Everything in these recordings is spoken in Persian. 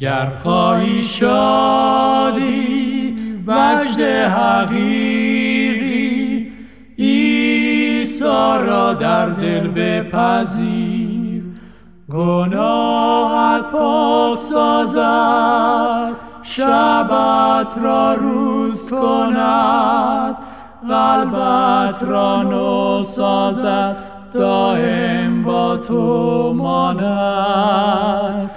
گر خواهی شادی وجد حقیقی ایسا را در دل بپذیر گناهت پاک سازد شبت را روز کند قلبت را نو سازد دائم با تو ماند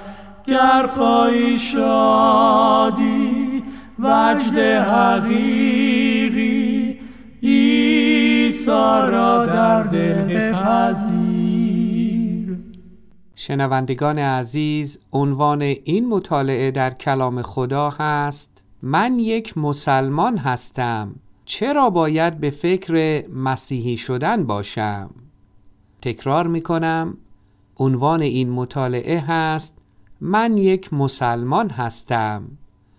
گر خواهی شادی وجد حقیقی عیسی را در دل پذیر شنوندگان عزیز عنوان این مطالعه در کلام خدا هست من یک مسلمان هستم چرا باید به فکر مسیحی شدن باشم؟ تکرار می کنم عنوان این مطالعه هست من یک مسلمان هستم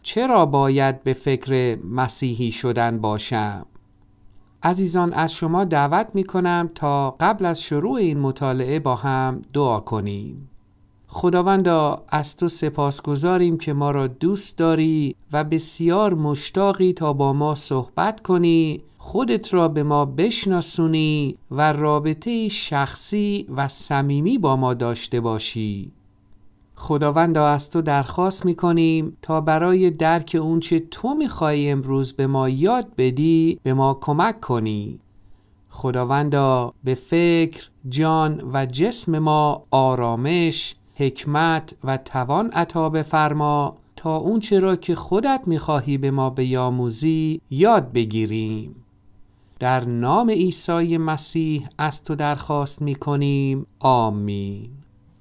چرا باید به فکر مسیحی شدن باشم؟ عزیزان از شما دعوت می کنم تا قبل از شروع این مطالعه با هم دعا کنیم. خداوندا از تو سپاس گذاریم که ما را دوست داری و بسیار مشتاقی تا با ما صحبت کنی خودت را به ما بشناسونی و رابطه شخصی و صمیمی با ما داشته باشی خداوندا از تو درخواست میکنیم تا برای درک اونچه تو میخوای امروز به ما یاد بدی به ما کمک کنی خداوندا به فکر، جان و جسم ما آرامش، حکمت و توان عطا بفرما تا اونچه را که خودت میخواهی به ما بیاموزی یاد بگیریم در نام عیسی مسیح از تو درخواست میکنیم آمین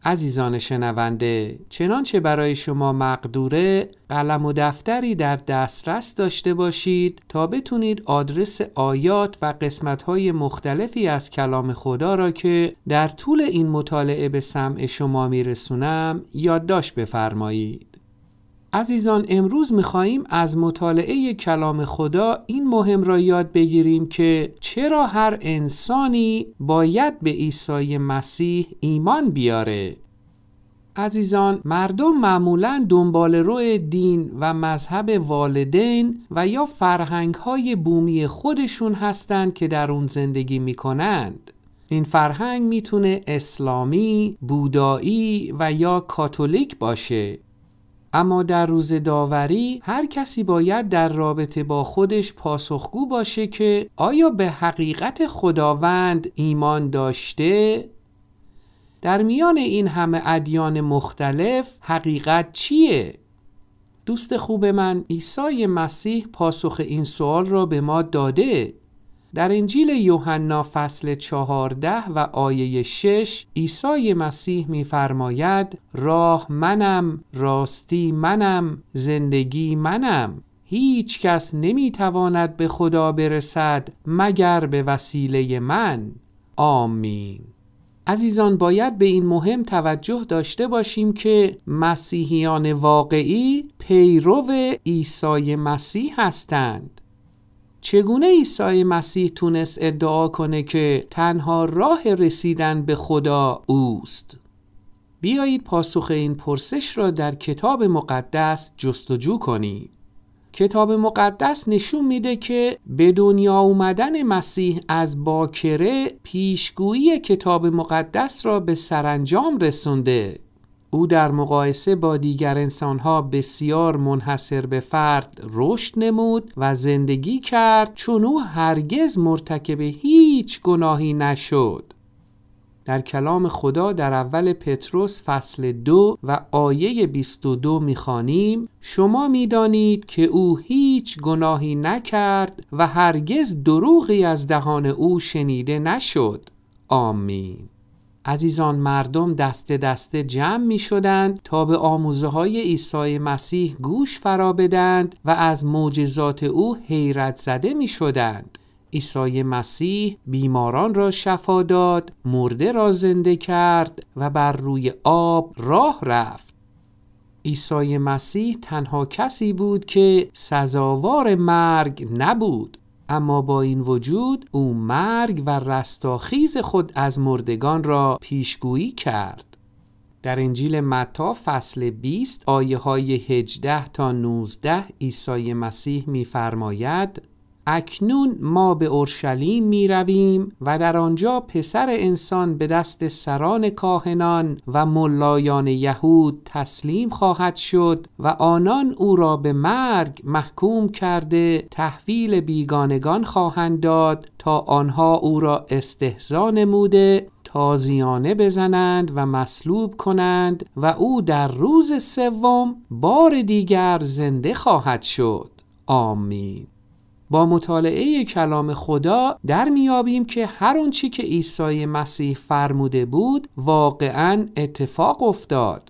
عزیزان شنونده چنانچه برای شما مقدوره قلم و دفتری در دسترس داشته باشید تا بتونید آدرس آیات و قسمتهای مختلفی از کلام خدا را که در طول این مطالعه به سمع شما میرسونم یادداشت بفرمایید عزیزان امروز میخواییم از مطالعه کلام خدا این مهم را یاد بگیریم که چرا هر انسانی باید به عیسی مسیح ایمان بیاره عزیزان مردم معمولا دنبال روی دین و مذهب والدین و یا فرهنگ های بومی خودشون هستند که در اون زندگی می کنند. این فرهنگ میتونه اسلامی، بودایی و یا کاتولیک باشه اما در روز داوری هر کسی باید در رابطه با خودش پاسخگو باشه که آیا به حقیقت خداوند ایمان داشته؟ در میان این همه ادیان مختلف حقیقت چیه؟ دوست خوب من عیسی مسیح پاسخ این سوال را به ما داده در انجیل یوحنا فصل چهارده و آیه شش عیسی مسیح می‌فرماید راه منم راستی منم زندگی منم هیچ کس نمیتواند به خدا برسد مگر به وسیله من آمین عزیزان باید به این مهم توجه داشته باشیم که مسیحیان واقعی پیرو عیسی مسیح هستند چگونه عیسی مسیح تونست ادعا کنه که تنها راه رسیدن به خدا اوست؟ بیایید پاسخ این پرسش را در کتاب مقدس جستجو کنیم. کتاب مقدس نشون میده که به دنیا اومدن مسیح از باکره پیشگویی کتاب مقدس را به سرانجام رسونده او در مقایسه با دیگر انسانها بسیار منحصر به فرد رشد نمود و زندگی کرد چون او هرگز مرتکب هیچ گناهی نشد در کلام خدا در اول پتروس فصل دو و آیه 22 میخوانیم شما میدانید که او هیچ گناهی نکرد و هرگز دروغی از دهان او شنیده نشد آمین عزیزان مردم دست دست جمع می شدند تا به آموزه های ایسای مسیح گوش فرا بدند و از معجزات او حیرت زده می شدند. عیسی مسیح بیماران را شفا داد، مرده را زنده کرد و بر روی آب راه رفت. عیسی مسیح تنها کسی بود که سزاوار مرگ نبود. اما با این وجود او مرگ و رستاخیز خود از مردگان را پیشگویی کرد در انجیل متا فصل 20 آیه های 18 تا 19 عیسی مسیح میفرماید اکنون ما به اورشلیم می رویم و در آنجا پسر انسان به دست سران کاهنان و ملایان یهود تسلیم خواهد شد و آنان او را به مرگ محکوم کرده تحویل بیگانگان خواهند داد تا آنها او را استهزا نموده تازیانه بزنند و مصلوب کنند و او در روز سوم بار دیگر زنده خواهد شد آمین با مطالعه کلام خدا در میابیم که هر چی که عیسی مسیح فرموده بود واقعا اتفاق افتاد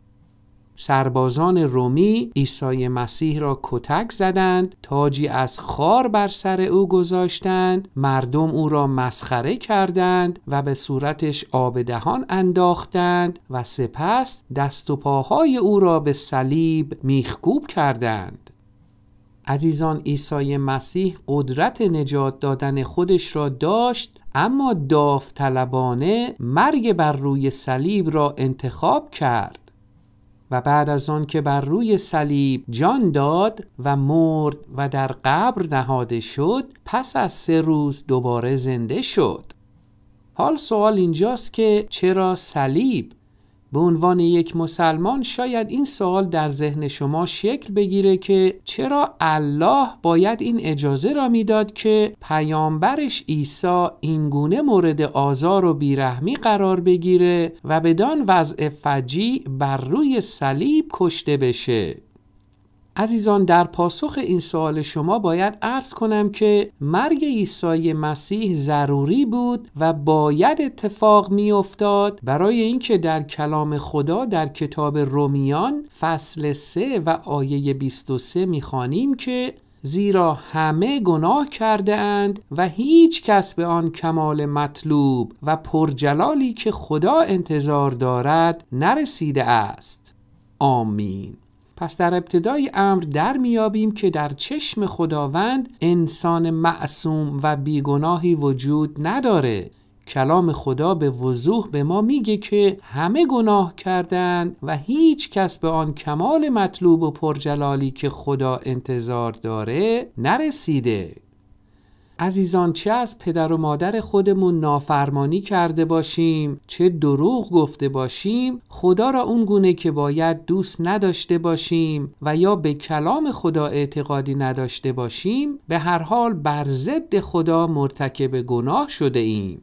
سربازان رومی عیسی مسیح را کتک زدند تاجی از خار بر سر او گذاشتند مردم او را مسخره کردند و به صورتش آب دهان انداختند و سپس دست و پاهای او را به صلیب میخکوب کردند عزیزان عیسی مسیح قدرت نجات دادن خودش را داشت اما داوطلبانه مرگ بر روی صلیب را انتخاب کرد و بعد از آن که بر روی صلیب جان داد و مرد و در قبر نهاده شد پس از سه روز دوباره زنده شد حال سوال اینجاست که چرا صلیب به عنوان یک مسلمان شاید این سوال در ذهن شما شکل بگیره که چرا الله باید این اجازه را میداد که پیامبرش عیسی گونه مورد آزار و بیرحمی قرار بگیره و بدان وضع فجی بر روی صلیب کشته بشه عزیزان در پاسخ این سوال شما باید عرض کنم که مرگ عیسی مسیح ضروری بود و باید اتفاق افتاد برای اینکه در کلام خدا در کتاب رومیان فصل 3 و آیه 23 میخوانیم که زیرا همه گناه کرده اند و هیچ کس به آن کمال مطلوب و پرجلالی که خدا انتظار دارد نرسیده است آمین پس در ابتدای امر در میابیم که در چشم خداوند انسان معصوم و بیگناهی وجود نداره کلام خدا به وضوح به ما میگه که همه گناه کردن و هیچ کس به آن کمال مطلوب و پرجلالی که خدا انتظار داره نرسیده عزیزان چه از پدر و مادر خودمون نافرمانی کرده باشیم چه دروغ گفته باشیم خدا را اون گونه که باید دوست نداشته باشیم و یا به کلام خدا اعتقادی نداشته باشیم به هر حال بر ضد خدا مرتکب گناه شده ایم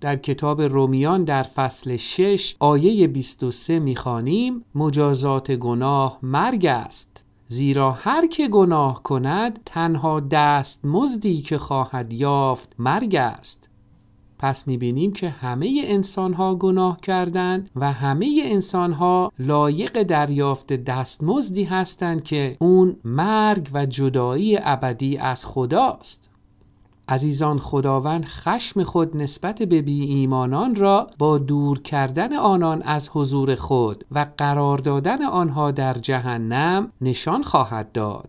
در کتاب رومیان در فصل 6 آیه 23 میخوانیم مجازات گناه مرگ است زیرا هر که گناه کند تنها دست مزدی که خواهد یافت مرگ است پس بینیم که همه انسانها گناه کردند و همه انسان لایق دریافت دستمزدی هستند که اون مرگ و جدایی ابدی از خداست عزیزان خداوند خشم خود نسبت به بی ایمانان را با دور کردن آنان از حضور خود و قرار دادن آنها در جهنم نشان خواهد داد.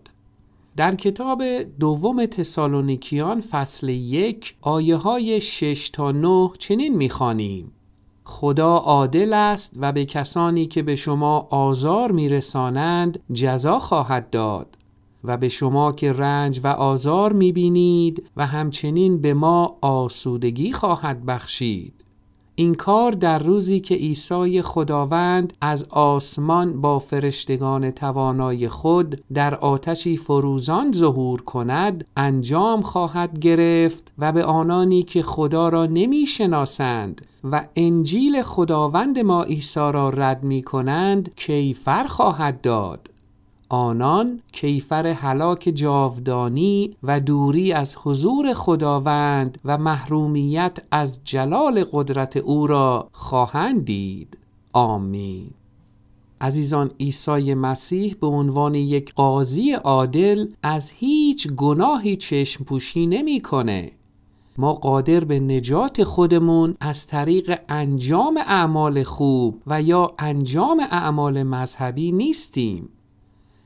در کتاب دوم تسالونیکیان فصل یک آیه های 6 تا 9 چنین میخوانیم. خدا عادل است و به کسانی که به شما آزار میرسانند جزا خواهد داد و به شما که رنج و آزار بینید و همچنین به ما آسودگی خواهد بخشید این کار در روزی که عیسی خداوند از آسمان با فرشتگان توانای خود در آتشی فروزان ظهور کند انجام خواهد گرفت و به آنانی که خدا را نمی شناسند و انجیل خداوند ما عیسی را رد می کنند کیفر خواهد داد آنان کیفر حلاک جاودانی و دوری از حضور خداوند و محرومیت از جلال قدرت او را خواهند دید آمین عزیزان عیسی مسیح به عنوان یک قاضی عادل از هیچ گناهی چشم پوشی نمیکنه ما قادر به نجات خودمون از طریق انجام اعمال خوب و یا انجام اعمال مذهبی نیستیم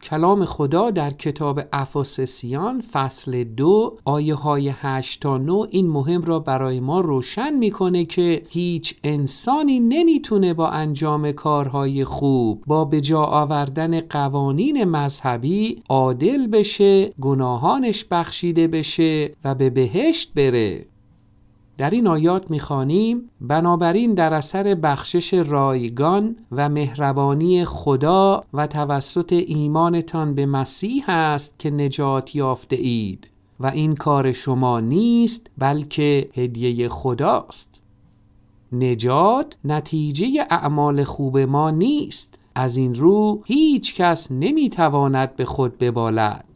کلام خدا در کتاب افاسسیان فصل دو آیه های 8 تا 9 این مهم را برای ما روشن میکنه که هیچ انسانی نمیتونه با انجام کارهای خوب با به جا آوردن قوانین مذهبی عادل بشه گناهانش بخشیده بشه و به بهشت بره در این آیات میخوانیم بنابراین در اثر بخشش رایگان و مهربانی خدا و توسط ایمانتان به مسیح است که نجات یافته اید و این کار شما نیست بلکه هدیه خداست نجات نتیجه اعمال خوب ما نیست از این رو هیچ کس نمیتواند به خود ببالد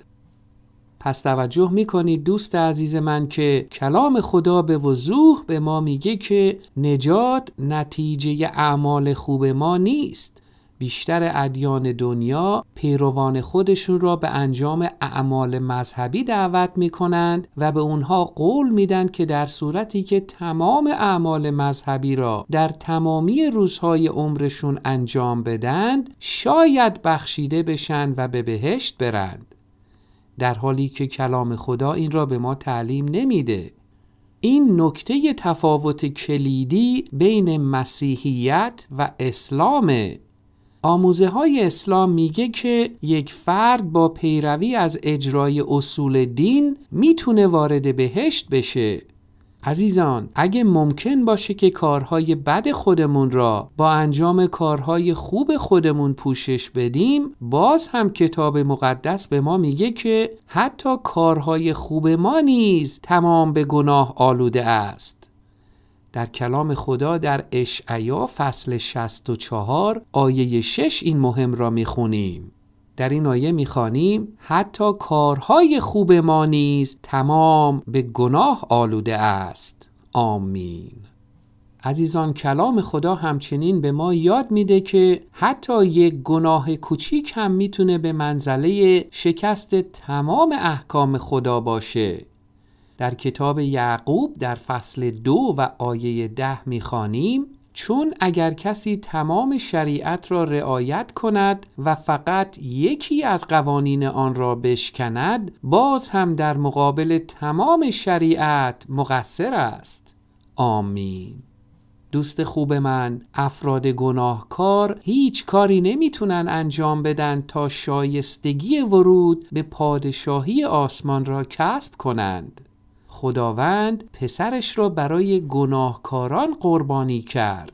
پس توجه میکنید دوست عزیز من که کلام خدا به وضوح به ما میگه که نجات نتیجه اعمال خوب ما نیست بیشتر ادیان دنیا پیروان خودشون را به انجام اعمال مذهبی دعوت می کنند و به اونها قول میدن که در صورتی که تمام اعمال مذهبی را در تمامی روزهای عمرشون انجام بدند شاید بخشیده بشن و به بهشت برند در حالی که کلام خدا این را به ما تعلیم نمیده این نکته تفاوت کلیدی بین مسیحیت و اسلام آموزه های اسلام میگه که یک فرد با پیروی از اجرای اصول دین میتونه وارد بهشت بشه عزیزان اگه ممکن باشه که کارهای بد خودمون را با انجام کارهای خوب خودمون پوشش بدیم باز هم کتاب مقدس به ما میگه که حتی کارهای خوب ما نیز تمام به گناه آلوده است در کلام خدا در اشعیا فصل 64 آیه 6 این مهم را میخونیم در این آیه میخوانیم حتی کارهای خوب ما نیز تمام به گناه آلوده است آمین عزیزان کلام خدا همچنین به ما یاد میده که حتی یک گناه کوچیک هم میتونه به منزله شکست تمام احکام خدا باشه در کتاب یعقوب در فصل دو و آیه ده میخوانیم چون اگر کسی تمام شریعت را رعایت کند و فقط یکی از قوانین آن را بشکند باز هم در مقابل تمام شریعت مقصر است آمین دوست خوب من افراد گناهکار هیچ کاری نمیتونن انجام بدن تا شایستگی ورود به پادشاهی آسمان را کسب کنند خداوند پسرش را برای گناهکاران قربانی کرد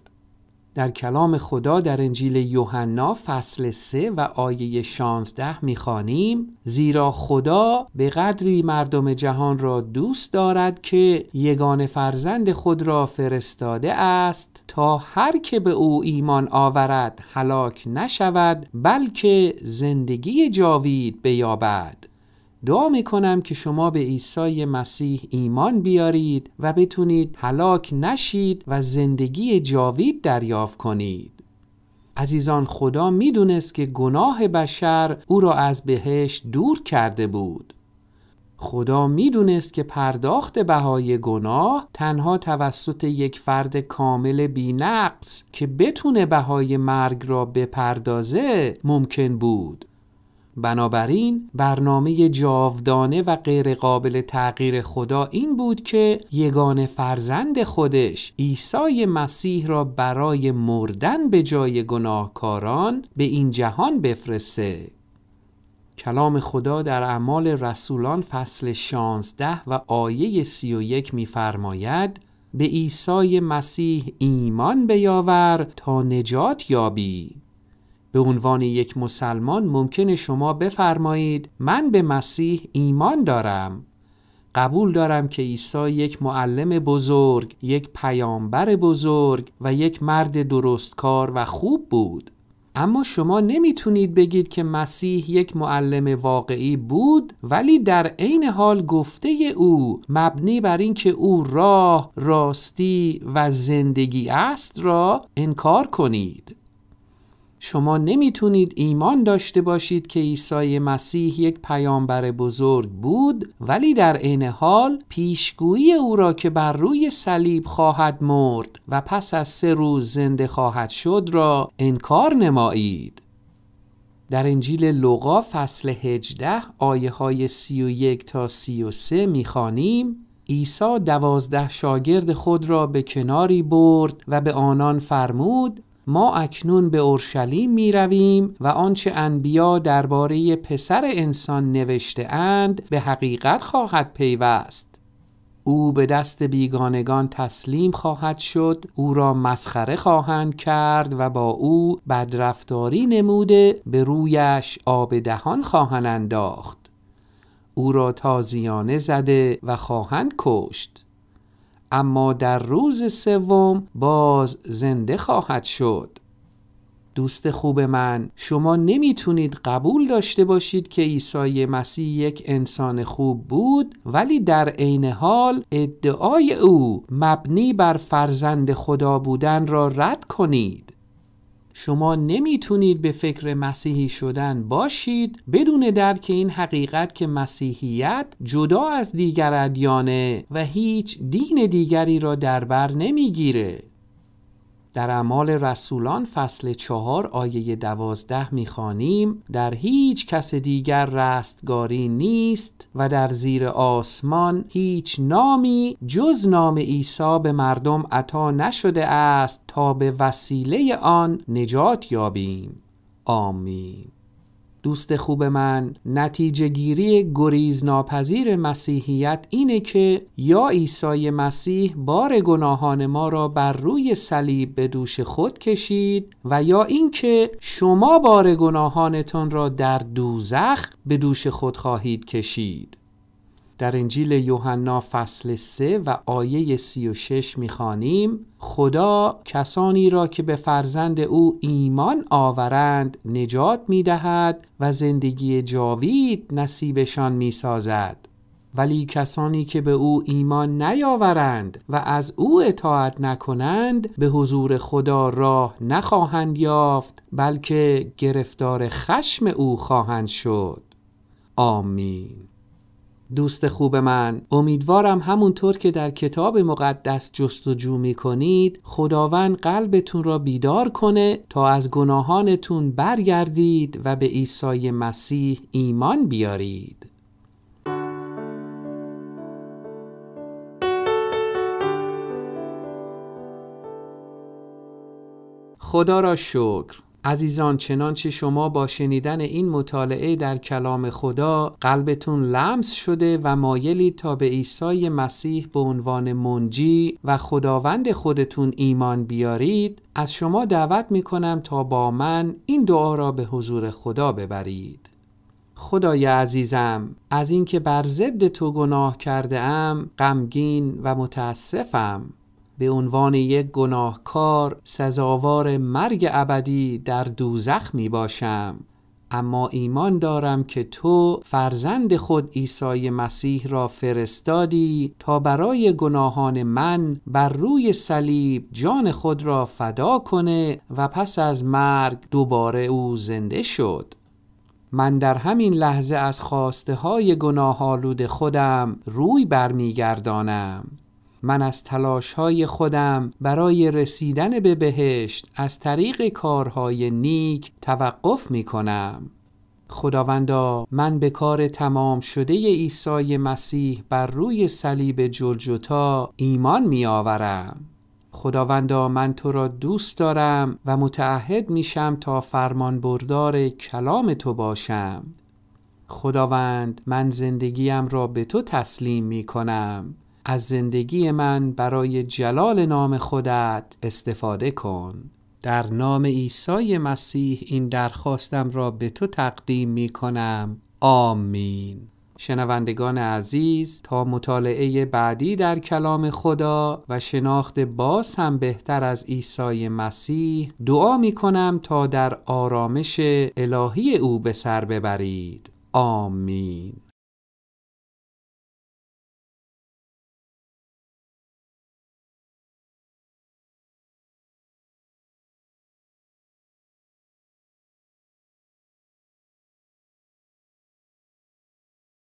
در کلام خدا در انجیل یوحنا فصل 3 و آیه 16 میخوانیم زیرا خدا به قدری مردم جهان را دوست دارد که یگان فرزند خود را فرستاده است تا هر که به او ایمان آورد هلاک نشود بلکه زندگی جاوید بیابد دعا می کنم که شما به عیسی مسیح ایمان بیارید و بتونید هلاک نشید و زندگی جاوید دریافت کنید. عزیزان خدا میدونست که گناه بشر او را از بهش دور کرده بود. خدا میدونست که پرداخت بهای گناه تنها توسط یک فرد کامل نقص که بتونه بهای مرگ را بپردازه ممکن بود. بنابراین برنامه جاودانه و غیرقابل تغییر خدا این بود که یگان فرزند خودش عیسی مسیح را برای مردن به جای گناهکاران به این جهان بفرسته کلام خدا در اعمال رسولان فصل 16 و آیه 31 می‌فرماید به عیسی مسیح ایمان بیاور تا نجات یابی به عنوان یک مسلمان ممکن شما بفرمایید من به مسیح ایمان دارم قبول دارم که عیسی یک معلم بزرگ، یک پیامبر بزرگ و یک مرد درستکار و خوب بود. اما شما نمیتونید بگید که مسیح یک معلم واقعی بود ولی در عین حال گفته او مبنی بر اینکه او راه، راستی و زندگی است را انکار کنید. شما نمیتونید ایمان داشته باشید که عیسی مسیح یک پیامبر بزرگ بود ولی در عین حال پیشگویی او را که بر روی صلیب خواهد مرد و پس از سه روز زنده خواهد شد را انکار نمایید در انجیل لوقا فصل 18 آیه های 31 تا 33 میخوانیم عیسی دوازده شاگرد خود را به کناری برد و به آنان فرمود ما اکنون به اورشلیم می رویم و آنچه انبیا درباره پسر انسان نوشته اند به حقیقت خواهد پیوست او به دست بیگانگان تسلیم خواهد شد او را مسخره خواهند کرد و با او بدرفتاری نموده به رویش آب دهان خواهند انداخت او را تازیانه زده و خواهند کشت اما در روز سوم باز زنده خواهد شد دوست خوب من شما نمیتونید قبول داشته باشید که عیسی مسیح یک انسان خوب بود ولی در عین حال ادعای او مبنی بر فرزند خدا بودن را رد کنید شما نمیتونید به فکر مسیحی شدن باشید بدون درک این حقیقت که مسیحیت جدا از دیگر ادیانه و هیچ دین دیگری را در بر نمیگیره در اعمال رسولان فصل چهار آیه دوازده میخوانیم در هیچ کس دیگر رستگاری نیست و در زیر آسمان هیچ نامی جز نام عیسی به مردم عطا نشده است تا به وسیله آن نجات یابیم آمین دوست خوب من نتیجه گیری گریز ناپذیر مسیحیت اینه که یا عیسی مسیح بار گناهان ما را بر روی صلیب به دوش خود کشید و یا اینکه شما بار گناهانتان را در دوزخ به دوش خود خواهید کشید در انجیل یوحنا فصل 3 و آیه 36 میخوانیم خدا کسانی را که به فرزند او ایمان آورند نجات میدهد و زندگی جاوید نصیبشان میسازد ولی کسانی که به او ایمان نیاورند و از او اطاعت نکنند به حضور خدا راه نخواهند یافت بلکه گرفتار خشم او خواهند شد آمین دوست خوب من امیدوارم همونطور که در کتاب مقدس جستجو می کنید خداوند قلبتون را بیدار کنه تا از گناهانتون برگردید و به عیسی مسیح ایمان بیارید خدا را شکر عزیزان چنانچه شما با شنیدن این مطالعه در کلام خدا قلبتون لمس شده و مایلی تا به عیسی مسیح به عنوان منجی و خداوند خودتون ایمان بیارید از شما دعوت می کنم تا با من این دعا را به حضور خدا ببرید خدای عزیزم از اینکه بر ضد تو گناه کرده ام غمگین و متاسفم به عنوان یک گناهکار سزاوار مرگ ابدی در دوزخ می باشم اما ایمان دارم که تو فرزند خود عیسی مسیح را فرستادی تا برای گناهان من بر روی صلیب جان خود را فدا کنه و پس از مرگ دوباره او زنده شد من در همین لحظه از خواسته های گناه خودم روی برمیگردانم من از تلاش های خودم برای رسیدن به بهشت از طریق کارهای نیک توقف می کنم. خداوندا من به کار تمام شده عیسی مسیح بر روی صلیب جلجتا ایمان می آورم. خداوندا من تو را دوست دارم و متعهد میشم تا فرمان بردار کلام تو باشم. خداوند من زندگیم را به تو تسلیم می کنم از زندگی من برای جلال نام خودت استفاده کن در نام عیسی مسیح این درخواستم را به تو تقدیم می کنم آمین شنوندگان عزیز تا مطالعه بعدی در کلام خدا و شناخت باز هم بهتر از عیسی مسیح دعا می کنم تا در آرامش الهی او به سر ببرید آمین